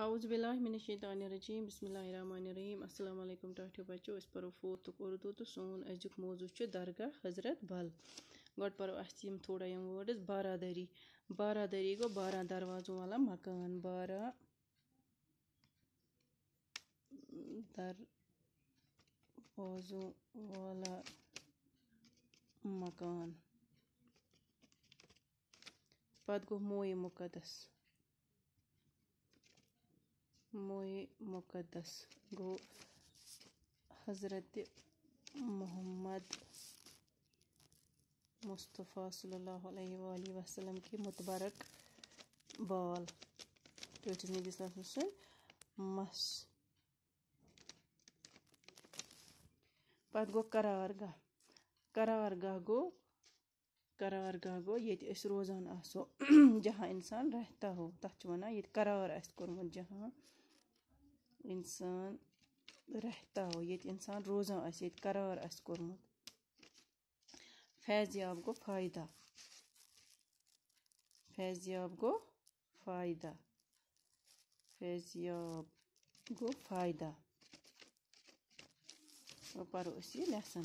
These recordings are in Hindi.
اعوذ باللہ من الشیطان الرجیم بسم اللہ الرحمن الرحیم السلام علیکم ٹاٹھو بچو أسۍ پَرو فورتھُک اُردو تہٕ سون أزیُک موضوع چھُ درگاہ حضرت بل گۄڈٕ پَرو اَسہِ یِم تھوڑا یِم وٲڈٕز بارادٔری بارادٔری گوٚو بارہ دروازو والا مکان بارہ دروازو والا مکان پَتہٕ گوٚو مویہِ مُقدس मोए मुक़दस गो हज़रत मोहम्मद मुस्तफ़ा सल्लल्लाहु अलैहि वसल्लम के मुतबरक بال ٹٲٹھِس نبی صٲبَن سُنٛد مَس پَتہٕ گوٚو قرارگاہ قرارگاہ گوٚو قرارگاہ گوٚو ییٚتہِ أسۍ روزان آسو جہاں اِنسان رہتا ہو تَتھ چھِ وَنان ییٚتہِ قرار آسہِ کوٚرمُت جہاں اِنسان رہتا ہو ییٚتہِ اِنسان روزان آسہِ ییٚتہِ قرار آسہِ کوٚرمُت فیضیاب گوٚو فٲیدٕ فیضیاب گوٚو فٲیدٕ فیضیاب گوٚو فٲیدٕ وۄنۍ پَرو أسۍ یہِ لٮ۪سَن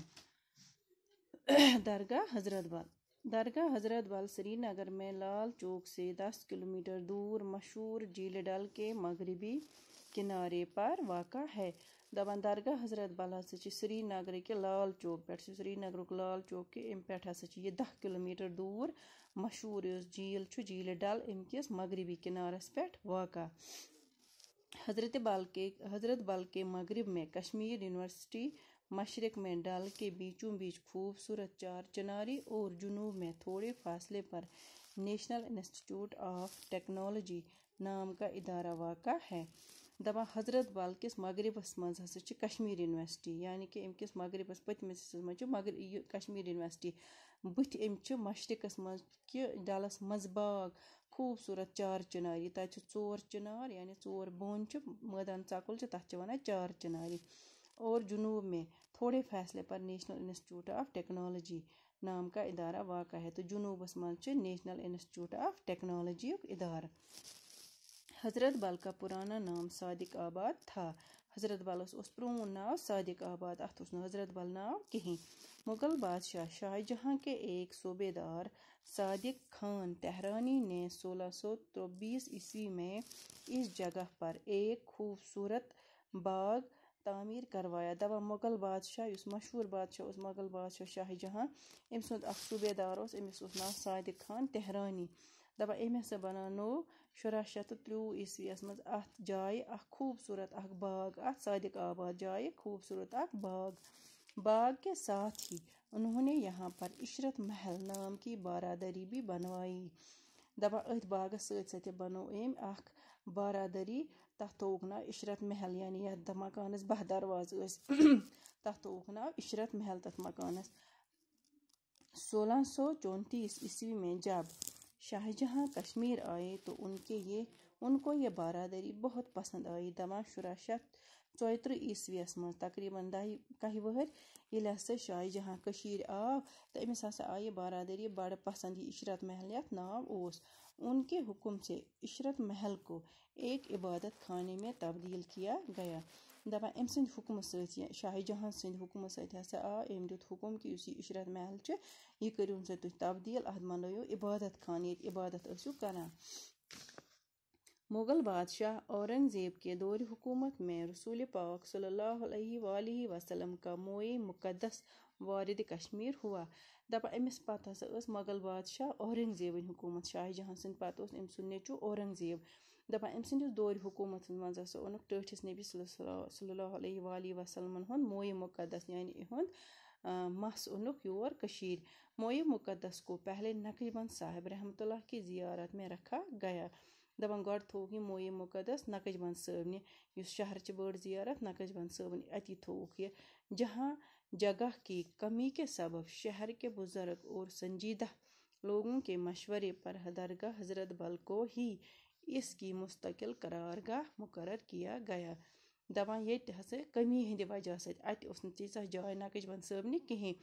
درگاہ حضرت بل درگاہ حضرت بل سرینگر में लाल चौक से दस किलोमीटर दूर मशहूर झील डल के मगरबी किनारे पर वाक़ है दपान दरगाह हज़रत बल हस सगर के लाल चौक पे सगर लाल चौक के अम पे हस दह कलोमीटर दूर मशहूर इस झील झील डल अमक मगरबी किनारस पे वाक़ हज़रत बल के हज़रत बल के मगरब में कश्मीर यूनिवर्सिटी मशरक में डल के बीचों बीच खूबसूरत चार चनारी और जुनूब में थोड़े फासले पर नेशनल इंस्टीट्यूट ऑफ टेक्नोलॉजी नाम का इदारा वाक़ है دَپان حضرت بل کِس مغرِبَس منٛز ہَسا چھِ کَشمیٖر یونیورسٹی یعنی کہِ اَمہِ کِس مغرِبَس پٔتمِس حِصَس منٛز چھِ مگر یہِ کَشمیٖر یونیورسٹی بٕتھِ أمۍ چھِ مَشرِقَس منٛز کہِ ڈَلَس منٛز باغ خوٗبصوٗرت چار چِناری تَتہِ چھِ ژور چِنار یعنی ژور بوٚن چھِ مٲدان ژۄکُل چھِ تَتھ چھِ وَنان چار چِناری اور جنوب میں تھوڑے فٲصلے پر نیشنل اِنسٹِچوٗٹ آف ٹیکنالوجی نام کا اِدارہ واقع ہے تہٕ جنوٗبَس منٛز چھِ نیشنل اِنسٹِچوٗٹ آف ٹیکنالوجی یُک اِدارٕ हज़रत बल का पुराना नाम सादिक आबाद था हज़रत बलस उस प्रोन नाव सादिक आबाद अत हज़रत बल नाव कहें मुग़ल बादशाह शाहजहाँ के एक सूबेदार सादिक खान तहरानी ने सोलह सौ चौबीस ईस्वी में इस जगह पर एक खूबसूरत बाग तामीर करवाया दवा मुग़ल बादशाह उस मशहूर बादशाह उस मुग़ल बादशाह शाहजहाँ अम सूबेदार उस अमिस सादिक खान तहरानी دَپان أمۍ ہَسا بَنانو شُراہ شَتھ تہٕ ترٛوٚوُہ عیٖسوی یَس منٛز اَتھ جایہِ اَکھ خوٗبصوٗرت اَکھ باغ اَتھ صادِق آباد جایہِ خوٗبصوٗرت اَکھ باغ باغ के साथ ही उन्होंने یہاں پر عشرت محل نام کی बारादरी بھی बनवाई دَپان أتھۍ باغَس سۭتۍ سۭتۍ بَنو أمۍ اَکھ بارادٔری تَتھ تھووُکھ ناو عشرت محل یعنی یَتھ دَ مکانَس بَہہ دَرواز ٲسۍ تَتھ تھووُکھ ناو عشرت محل تَتھ مکانَس سولہ سو چونتیس عیٖسوی میں جب शाहजहाँ कश्मीर आए तो उनके ये उनको ये बारादरी बहुत पसंद आई दवा शुरा शत चौत्र ईस्वीस मज तकरीबन दह कह वहर ये हा शाहजहां आव तो अमिस हा आई बारदरी बड़ पसंद ये इशरत महल ये नाव उस उनके हुकुम से इशरत महल को एक इबादत खाने में तब्दील किया गया دَپان أمۍ سٕنٛدِ حُکمہٕ سۭتۍ یا شاہِ جہاں سٕنٛدِ حُکمہٕ سۭتۍ ہسا آو أمۍ دیُت حُکُم کہِ یُس یہِ عشرت محل چھُ یہِ کٔرِو سا تُہۍ تبدیٖل اَتھ بَنٲیِو عبادت خان ییٚتہِ عبادت ٲسِو کران मुग़ल बादशाह औरंगज़ेब के दौर हुकूमत में रसूल पाक सल्लल्लाहु अलैहि वलैहि वसल्लम का मोए मुक़दस وارِد کشمیٖر ہوا دَپان أمِس پَتہٕ ہسا ٲس مۄغل بادشاہ اورنٛگزیبٕنۍ حکوٗمت شاہِ جہاں سٕنٛدِ پَتہٕ اوس أمۍ سُنٛد نیٚچوٗ اورنٛگزیب دَپان أمۍ سٕنٛدِس دورِ حکوٗمتَس منٛز ہَسا اوٚنُکھ ٹٲٹھِس نبی صلی اللہ علیہ وَعلیہ وَسلمَن ہُنٛد مویہِ مُقدس یعنی یِہُنٛد مَس اوٚنُکھ یور کٔشیٖرِ مویہِ مُقدس کو پہلے نقی بند صاحب رحمتہ اللہ کی زِیارت مےٚ رکھا گیا دَپان گۄڈٕ تھوٚوُکھ یہِ مویہِ مُقدس نقٕش بند صٲبنہِ یُس شہرچہِ بٔڑ زِیارت نقٕش بند صٲبنہِ اَتی تھوٚوُکھ یہِ جہاں جگہ کی کمی کے سبب شہر کے بُزرگ اور سنجیدہ لوگوں کے مشورے پر درگاہ حضرت بل کو ہی इसकी मुस्तकिल करारगाह मुकर किया गया दपान ये हसा कमी हंद वजह सत तीस जाय नकश बंद कहें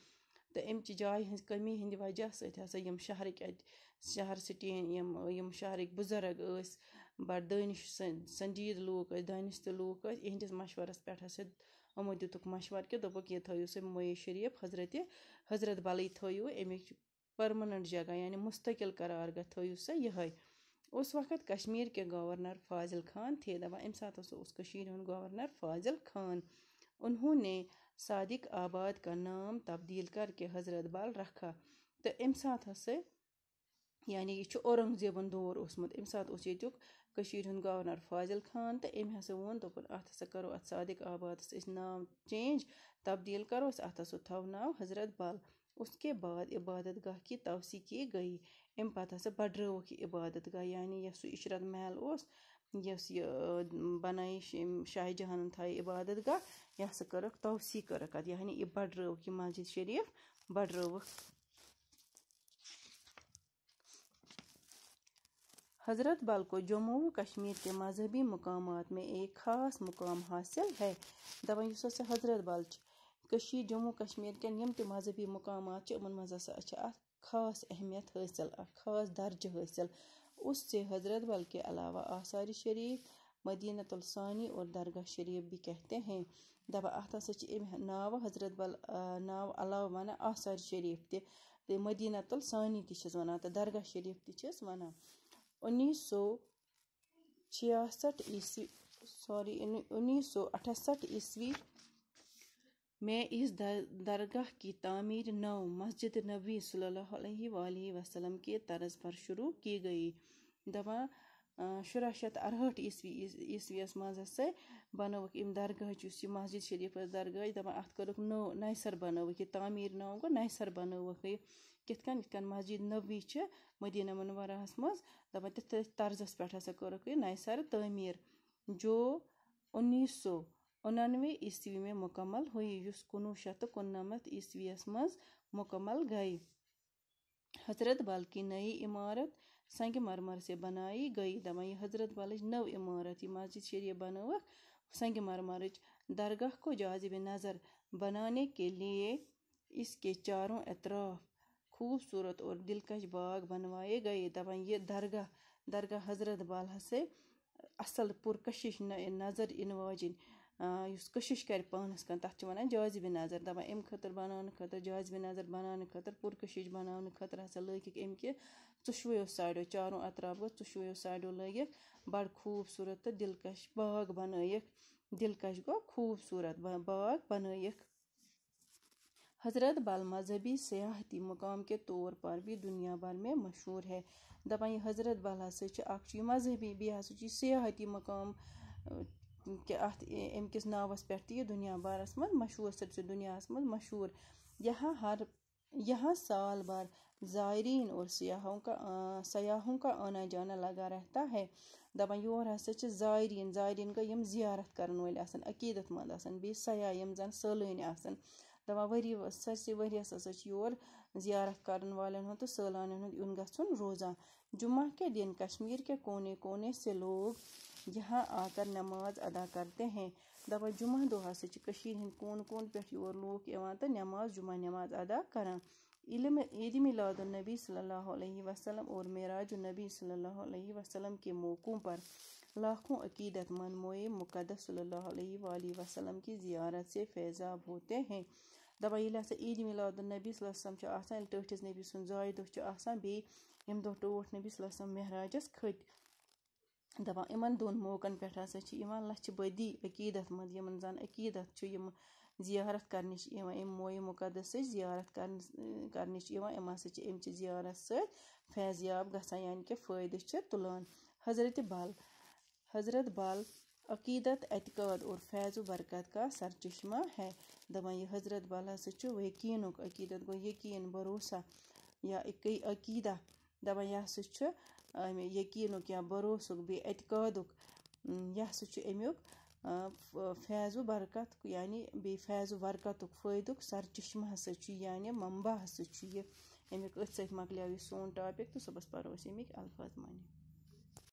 तो अमच जाय हज कमी हंद वजह सत शहर शहर सिटी शहर बुजुर्ग बड़ दानिश संजीद लूक दानिश लूक इंदिस मशवरस पे हसा हमो दुक मशवर कि दोपक ये थो स मोए शरीफ हजरत हजरत बल थो अमिक परमनेंट जगह यानी मुस्तकिल करार थो सा उस वक़्त कश्मीर के गवर्नर फाजिल खान थे दवा अमि सात उस हूँ गवर्नर फाजिल खान उन्होंने सादिक आबाद का नाम तब्दील करके हजरत बल रखा तो अमि सात यानी यह औरंगजेबन दौर ओसमुत अमि सात उस हूँ गवर्नर फाजिल खान तो अमि हसा वोन दोपन तो अत हसा करो अत सादिक आबाद नाम चेंज तब्दील करो अत हसा थो नाव हजरत बल उसके बाद इबादत गाह की तवसी की गई اَمہِ پَتہٕ ہَسا بَڑرٲوٕکھ یہِ عبادت گاہ یعنی یۄس سُہ عشرت محل اوس یۄس یہِ بَنٲیِش أمۍ شاہِ جہانَن تھایہِ عبادت گاہ یہِ ہَسا کٔرٕکھ توسیٖع کٔرٕکھ اَتھ یعنی یہِ بَڑرٲوٕکھ یہِ مسجِد شریٖف بَڑرٲوٕکھ حضرت بل को जम्मू व कश्मीर के मजहबी मकाम में एक खास मुकाम हासिल है दपान इस हजरत बल جموں कश्मीर कٮ۪न यِम تہِ مذہبی مقامات چھِ یِمَن منٛز ہسا چھِ اَتھ خاص اہمیت حٲصِل اَکھ خاص درجہٕ حٲصِل اس से हज़रत बल के अलावा आसार शरीफ مدیٖنت الثانی اور درگاہ شریٖف بھی کہتے ہیں دَپان اَتھ ہَسا چھِ اَمہِ ناوٕ حضرت بل ناوٕ علاوٕ وَنان آثار شریٖف تہِ تہٕ مدیٖنت الثانی تہِ چھِس وَنان تہٕ درگاہ شریٖف تہِ چھِس وَنان اُنیٖس سو شِیاسَٹھ عیٖسوی سوری اُنیٖس سو اَٹھاسَٹھ عیٖسوی मैं इस दर, दरगाह की तामीर नौ मस्जिद नबी सल्लल्लाहु वसलम के तर्ज पर शुरू की गई दवा शुरा शत अरहठ ईस्वी ईस्वीस मज हसा बनवक दरगाह इस मस्जिद शरीफ दरगाह दपा अत कर्क नौ नैसर बनवक यह तामीर नौ गो नैसर बनवक यह कन इत मस्जिद नबी मदीना मुनवरा मज दपा तर्जस पे हसा कर्क यह नैसर जो उन्नीस सौ उनानवे ईस्वी में मुकमल हुई युस कनू शत कुनमत ईस्वी मज मुकमल गई हजरत बल की नई इमारत संग मरमर से बनाई गई दपान यह हजरत बल नव इमारत यह मस्जिद शरीफ बन संग मरमर दरगाह को जाजब नज़र बनाने के लिए इसके चारों अतराफ खूबसूरत और दिलकश बाग बनवाए गए दपान यह दरगाह दरगाह हजरत बल से असल पुरकशिश नज़र इन वाजिन یُس کٔشِش کَرِ پانَس کَن تَتھ چھِ وَنان جازِبہِ نظر دَپان اَمہِ خٲطرٕ بَناونہٕ خٲطرٕ جازِبہِ نظر بَناونہٕ خٲطرٕ پُرکٔشِش بَناونہٕ خٲطرٕ ہَسا لٲگِکھ اَمہِ کہِ ژُشوٕیو سایڈو چارو اطرافو ژُشوٕیو سایڈو لٲگِکھ بَڑٕ خوٗبصوٗرت تہٕ دِلکَش باغ بَنٲیِکھ دِلکَش گوٚو خوٗبصوٗرت باغ بَنٲیِکھ حضرت بل مذہبی سیاحتی مقام کے طور پر بھی دنیا بھر میں مشہوٗر ہے دَپان یہِ حضرت بل ہسا چھِ اَکھ چھُ یہِ مذہبی بیٚیہِ ہسا چھُ یہِ سیاحتی مقام کہِ اَتھ اَمہِ کِس ناوَس پٮ۪ٹھ تہِ یہِ دُنیا بارَس منٛز مشہوٗر سٲرسٕے دُنیاہَس منٛز مشہوٗر یہاں ہر یہاں سال भर زایریٖن اور سیاحوں کا سیاحوں کا آنا جانا لگا رہتا ہے دَپان یور ہسا چھِ زایریٖن زایریٖن گٔے یِم زِیارت کَرَن وٲلۍ آسان عقیٖدَت منٛد آسان بیٚیہِ سیاح یِم زَن سٲلٲنۍ آسان دَپان ؤری سٲرسٕے ؤریَس ہسا چھِ یور زِیارت کَرَن والٮ۪ن ہُنٛد تہٕ سٲلانٮ۪ن ہُنٛد یُن گژھُن روزان جُمعہ کے دِن کشمیٖر کے کونے کونے سے لوگ जहाँ आकर नमाज अदा करते हैं दवा जुमा दुहा सच कोन कोन पे योर लूक तो नमाज जुमह नमाज अदा करान इलम ईद मिलादुलनबी सल्लल्लाहु वसलम और मेराज नबी वसलम के मौक़ों पर लाखों अकीदत मन मोए मुकदस सल्लल्लाहु वसलम की जियारत से फैज़ाब होते हैं दपा ये हाँ ईद मिलादुलनबी वसलम टठस नबी सुन जाय दह यम दह टोट नबी वसलम महराजस खत دَپان یِمَن دۄن موقعن پٮ۪ٹھ ہَسا چھِ یِوان لَچھِ بٔدی عقیٖدَت منٛد یِمَن زَن عقیٖدَت چھُ یِم زِیارت کَرنہِ چھِ یِوان امہِ مویہِ مُقدسٕچ زِیارت کَرنَس کَرنہِ چھِ یِوان یِم ہَسا چھِ امہِ چہِ زِیارت سۭتۍ فیضیاب گژھان یعنی کہِ فٲیدٕ چھِ تُلان حضرت بَل حضرت بَل عقیٖدت اعتقاد اور فیض و برکت کا سرچشمہ ہے دَپان یہِ حضرت بَل ہَسا چھُ یقیٖنُک عقیٖدت گوٚو یقیٖن بروسا یا عقیٖدہ دَپان یہِ ہسا چھُ اَمہِ یقیٖنُک یا بروسُک بیٚیہِ اعتقادُک یہِ ہسا چھُ اَمیُک فیض و برکت یعنی بیٚیہِ فیض و برکتُک فٲیدُک سرچشمہٕ ہسا چھُ یعنی ممبا ہسا چھُ یہِ اَمیُک أتھۍ سۭتۍ مۄکلیو یہِ سون ٹاپِک تہٕ صُبحس پَرو أسۍ اَمِکۍ الفاظ معنی